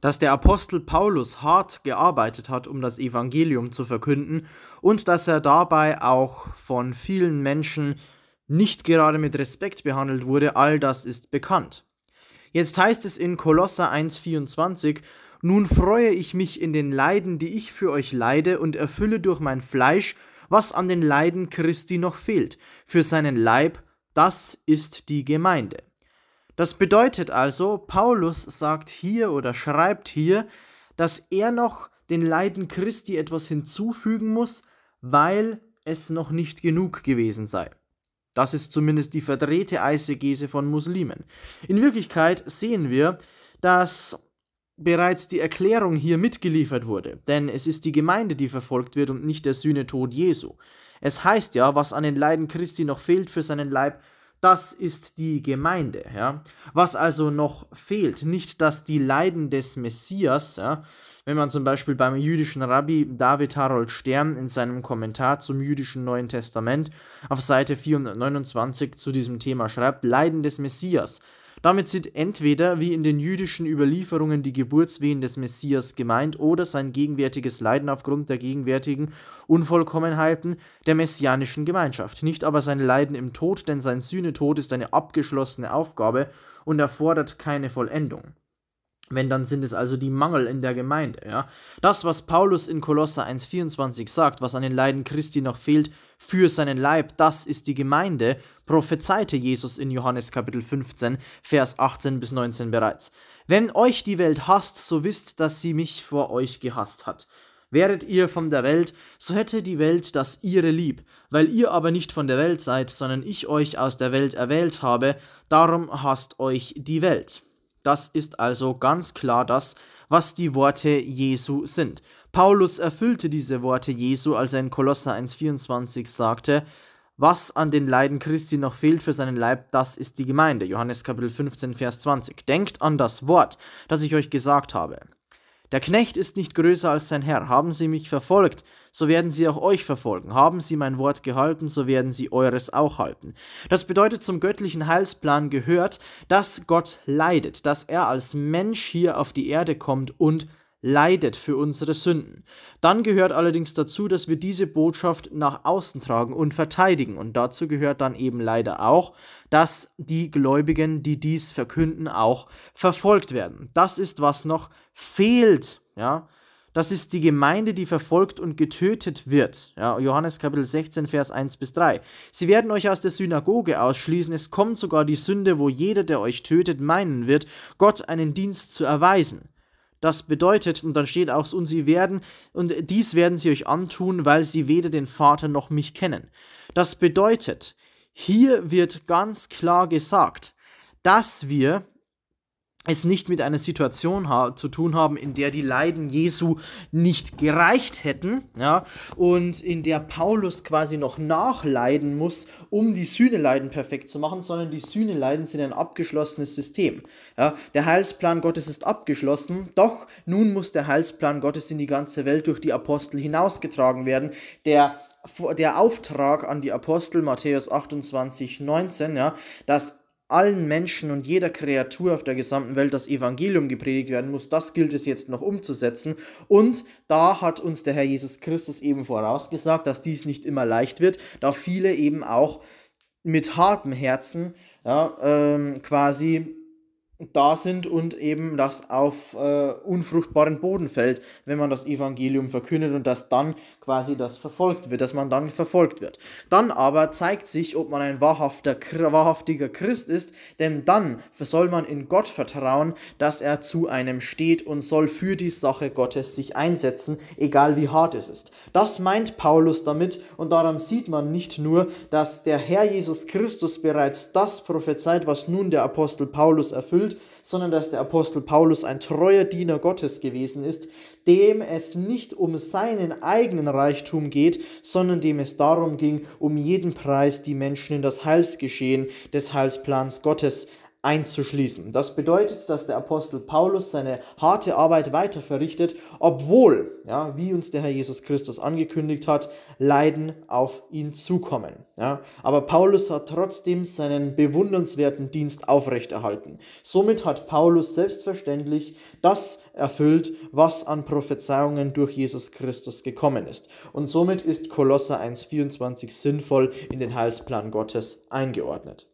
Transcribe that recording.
dass der Apostel Paulus hart gearbeitet hat, um das Evangelium zu verkünden und dass er dabei auch von vielen Menschen nicht gerade mit Respekt behandelt wurde, all das ist bekannt. Jetzt heißt es in Kolosser 1,24: Nun freue ich mich in den Leiden, die ich für euch leide, und erfülle durch mein Fleisch, was an den Leiden Christi noch fehlt, für seinen Leib, das ist die Gemeinde. Das bedeutet also, Paulus sagt hier oder schreibt hier, dass er noch den Leiden Christi etwas hinzufügen muss, weil es noch nicht genug gewesen sei. Das ist zumindest die verdrehte Eisegese von Muslimen. In Wirklichkeit sehen wir, dass bereits die Erklärung hier mitgeliefert wurde, denn es ist die Gemeinde, die verfolgt wird und nicht der Sühnetod Jesu. Es heißt ja, was an den Leiden Christi noch fehlt für seinen Leib, das ist die Gemeinde. Ja? Was also noch fehlt, nicht dass die Leiden des Messias, ja? wenn man zum Beispiel beim jüdischen Rabbi David Harold Stern in seinem Kommentar zum jüdischen Neuen Testament auf Seite 429 zu diesem Thema schreibt, Leiden des Messias damit sind entweder, wie in den jüdischen Überlieferungen, die Geburtswehen des Messias gemeint oder sein gegenwärtiges Leiden aufgrund der gegenwärtigen Unvollkommenheiten der messianischen Gemeinschaft, nicht aber sein Leiden im Tod, denn sein Sühnetod ist eine abgeschlossene Aufgabe und erfordert keine Vollendung. Wenn, dann sind es also die Mangel in der Gemeinde. Ja? Das, was Paulus in Kolosser 1,24 sagt, was an den Leiden Christi noch fehlt, für seinen Leib, das ist die Gemeinde, prophezeite Jesus in Johannes Kapitel 15, Vers 18 bis 19 bereits. Wenn euch die Welt hasst, so wisst, dass sie mich vor euch gehasst hat. Wäret ihr von der Welt, so hätte die Welt das ihre lieb. Weil ihr aber nicht von der Welt seid, sondern ich euch aus der Welt erwählt habe, darum hasst euch die Welt. Das ist also ganz klar das, was die Worte Jesu sind. Paulus erfüllte diese Worte Jesu, als er in Kolosser 1,24 sagte, was an den Leiden Christi noch fehlt für seinen Leib, das ist die Gemeinde. Johannes Kapitel 15, Vers 20. Denkt an das Wort, das ich euch gesagt habe. Der Knecht ist nicht größer als sein Herr. Haben sie mich verfolgt, so werden sie auch euch verfolgen. Haben sie mein Wort gehalten, so werden sie eures auch halten. Das bedeutet, zum göttlichen Heilsplan gehört, dass Gott leidet, dass er als Mensch hier auf die Erde kommt und leidet für unsere Sünden. Dann gehört allerdings dazu, dass wir diese Botschaft nach außen tragen und verteidigen. Und dazu gehört dann eben leider auch, dass die Gläubigen, die dies verkünden, auch verfolgt werden. Das ist, was noch fehlt. Ja? Das ist die Gemeinde, die verfolgt und getötet wird. Ja, Johannes Kapitel 16, Vers 1 bis 3. Sie werden euch aus der Synagoge ausschließen. Es kommt sogar die Sünde, wo jeder, der euch tötet, meinen wird, Gott einen Dienst zu erweisen das bedeutet. Und dann steht auch, und sie werden, und dies werden sie euch antun, weil sie weder den Vater noch mich kennen. Das bedeutet, hier wird ganz klar gesagt, dass wir es nicht mit einer Situation zu tun haben, in der die Leiden Jesu nicht gereicht hätten, ja, und in der Paulus quasi noch nachleiden muss, um die Sühneleiden perfekt zu machen, sondern die Sühneleiden sind ein abgeschlossenes System. Ja. Der Heilsplan Gottes ist abgeschlossen, doch nun muss der Heilsplan Gottes in die ganze Welt durch die Apostel hinausgetragen werden. Der der Auftrag an die Apostel, Matthäus 28, 19, ja, dass allen Menschen und jeder Kreatur auf der gesamten Welt das Evangelium gepredigt werden muss. Das gilt es jetzt noch umzusetzen. Und da hat uns der Herr Jesus Christus eben vorausgesagt, dass dies nicht immer leicht wird, da viele eben auch mit hartem Herzen ja, ähm, quasi da sind und eben das auf äh, unfruchtbaren Boden fällt, wenn man das Evangelium verkündet und dass dann quasi das verfolgt wird, dass man dann verfolgt wird. Dann aber zeigt sich, ob man ein wahrhafter, wahrhaftiger Christ ist, denn dann soll man in Gott vertrauen, dass er zu einem steht und soll für die Sache Gottes sich einsetzen, egal wie hart es ist. Das meint Paulus damit und daran sieht man nicht nur, dass der Herr Jesus Christus bereits das prophezeit, was nun der Apostel Paulus erfüllt, erfüllt, sondern dass der Apostel Paulus ein treuer Diener Gottes gewesen ist, dem es nicht um seinen eigenen Reichtum geht, sondern dem es darum ging, um jeden Preis die Menschen in das Heilsgeschehen des Heilsplans Gottes einzuschließen. Das bedeutet, dass der Apostel Paulus seine harte Arbeit weiter verrichtet, obwohl, ja, wie uns der Herr Jesus Christus angekündigt hat, Leiden auf ihn zukommen. Ja. Aber Paulus hat trotzdem seinen bewundernswerten Dienst aufrechterhalten. Somit hat Paulus selbstverständlich das erfüllt, was an Prophezeiungen durch Jesus Christus gekommen ist. Und somit ist Kolosser 1,24 sinnvoll in den Heilsplan Gottes eingeordnet.